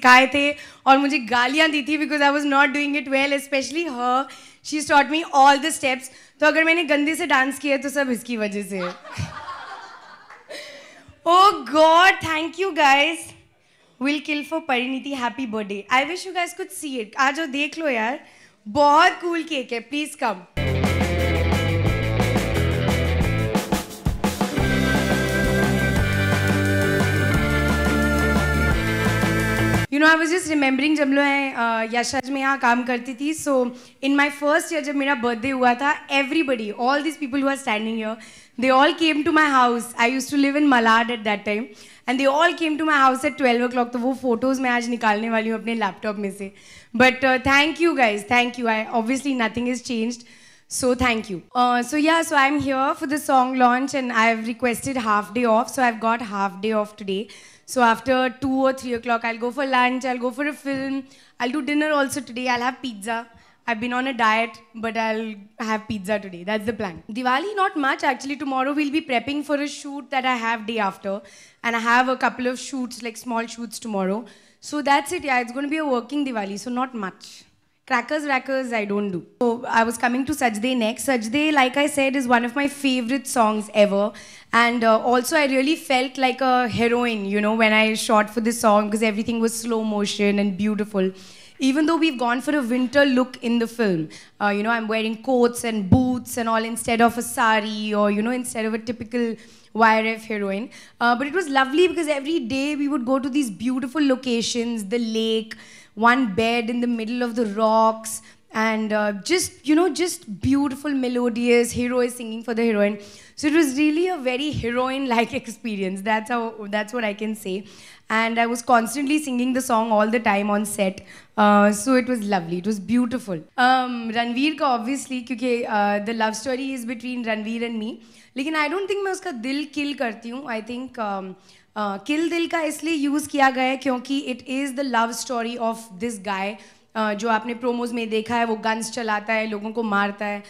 सिखाए थे और मुझे गालियाँ दी थी because I was not doing it well specially ह she taught me all the steps तो अगर मैंने गंदे से डांस किया है तो सब इसकी वजह से oh god thank you guys will kill for Parineeti happy birthday I wish you guys कुछ सी इट आ जाओ देख लो यार बहुत कूल केक है please come you know I was just remembering जब मैं यशराज में यहाँ काम करती थी सो इन माई फर्स्ट ईयर जब मेरा बर्थडे हुआ था everybody all this people who are standing here they all came to my house I use to live in Malad at that time and they all came to my house at twelve o'clock तो वो photos मैं आज निकालने वाली हूँ अपने laptop में से but thank you guys thank you I obviously nothing is changed So thank you. Uh, so yeah, so I'm here for the song launch and I've requested half day off. So I've got half day off today. So after 2 or 3 o'clock, I'll go for lunch, I'll go for a film. I'll do dinner also today. I'll have pizza. I've been on a diet, but I'll have pizza today. That's the plan. Diwali, not much actually. Tomorrow we'll be prepping for a shoot that I have day after. And I have a couple of shoots, like small shoots tomorrow. So that's it. Yeah, it's going to be a working Diwali, so not much. Crackers, crackers, I don't do. So I was coming to Sajde next. Sajde, like I said, is one of my favorite songs ever. And uh, also, I really felt like a heroine, you know, when I shot for this song because everything was slow motion and beautiful. Even though we've gone for a winter look in the film, uh, you know, I'm wearing coats and boots and all instead of a sari or, you know, instead of a typical YRF heroine. Uh, but it was lovely because every day we would go to these beautiful locations, the lake, one bed in the middle of the rocks and uh, just you know just beautiful melodious hero is singing for the heroine so it was really a very heroine like experience that's how that's what i can say and i was constantly singing the song all the time on set uh, so it was lovely it was beautiful um, ranveer ka obviously because uh, the love story is between ranveer and me But I don't think i दिल किल करती हूँ I think kill दिल का इसलिए use किया गया है क्योंकि it is the love story of this guy जो आपने प्रोमोज में देखा है वो गन्स चलाता है लोगों को मारता है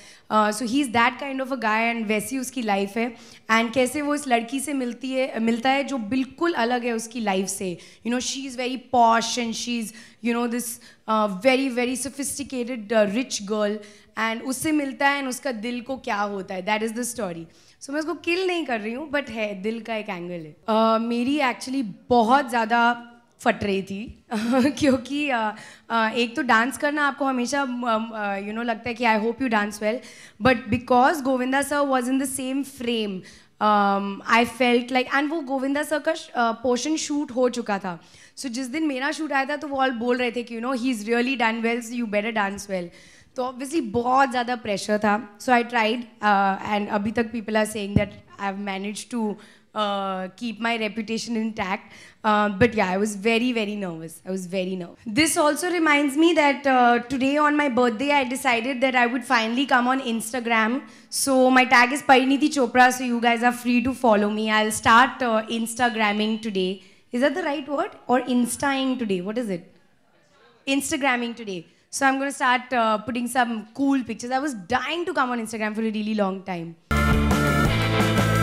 so he is that kind of a guy and वैसी उसकी लाइफ है एंड कैसे वो इस लड़की से मिलती है मिलता है जो बिल्कुल अलग है उसकी लाइफ से you know she is very posh and she is you know this very very sophisticated rich girl and उससे मिलता है एंड उसका दिल को क्या होता है that is the story so मैं उसको किल नहीं कर रही हूँ बट है दिल का एक एंगल है uh, मेरी एक्चुअली बहुत ज़्यादा फट रही थी क्योंकि एक तो डांस करना आपको हमेशा यू नो लगता है कि I hope you dance well but because Govinda sir was in the same frame I felt like and वो गोविंदा सर का पोर्शन शूट हो चुका था सो जिस दिन मेरा शूट आया था तो वो ऑल बोल रहे थे कि you know he is really done well you better dance well तो ऑब्वियसली बहुत ज़्यादा प्रेशर था सो आई ट्राइड एंड अभी तक people are saying that I've managed to uh, keep my reputation intact. Uh, but yeah, I was very, very nervous. I was very nervous. This also reminds me that uh, today on my birthday, I decided that I would finally come on Instagram. So my tag is Pariniti Chopra, so you guys are free to follow me. I'll start uh, Instagramming today. Is that the right word? Or Instaing today? What is it? Instagramming today. So I'm going to start uh, putting some cool pictures. I was dying to come on Instagram for a really long time you.